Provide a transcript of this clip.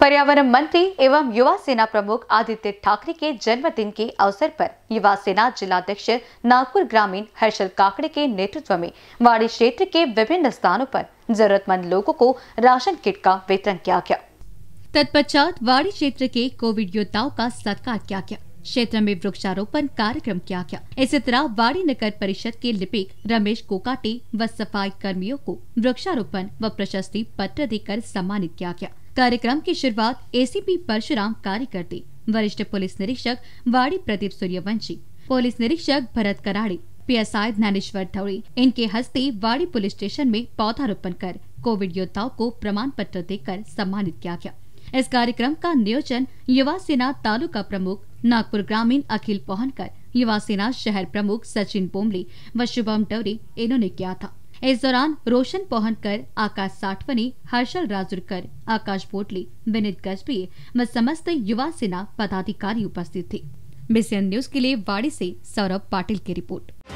पर्यावरण मंत्री एवं युवा सेना प्रमुख आदित्य ठाकरे के जन्मदिन के अवसर पर युवा सेना जिलाध्यक्ष नागपुर ग्रामीण हर्षल काकड़े के नेतृत्व में वाड़ी क्षेत्र के विभिन्न स्थानों पर जरूरतमंद लोगों को राशन किट का वितरण किया गया तत्पश्चात वाड़ी क्षेत्र के कोविड योद्धाओं का सत्कार किया गया क्षेत्र में वृक्षारोपण कार्यक्रम किया गया इसी तरह वाड़ी नगर परिषद के लिपिक रमेश कोकाटे व सफाई कर्मियों को वृक्षारोपण व प्रशस्ति पत्र देकर सम्मानित किया गया कार्यक्रम की शुरुआत एसीपी परशुराम कार्यकर्ती वरिष्ठ पुलिस निरीक्षक वाड़ी प्रदीप सूर्यवंशी पुलिस निरीक्षक भरत कराड़ी पीएसआई ज्ञानेश्वर थौड़ी इनके हस्ते वाड़ी पुलिस स्टेशन में पौधारोपण कर कोविड योद्धाओं को प्रमाण पत्र देकर सम्मानित किया गया इस कार्यक्रम का नियोजन युवा सेना तालुका प्रमुख नागपुर ग्रामीण अखिल पौहन कर युवा सेना शहर प्रमुख सचिन बोमले व शुभम डवरे इन्होंने किया था इस दौरान रोशन पोहनकर आकाश साठवनी हर्षल राजुरकर आकाश पोटली विनित गजबी व समस्त युवा सेना पदाधिकारी उपस्थित थे बीसीएन न्यूज के लिए वाड़ी से सौरभ पाटिल की रिपोर्ट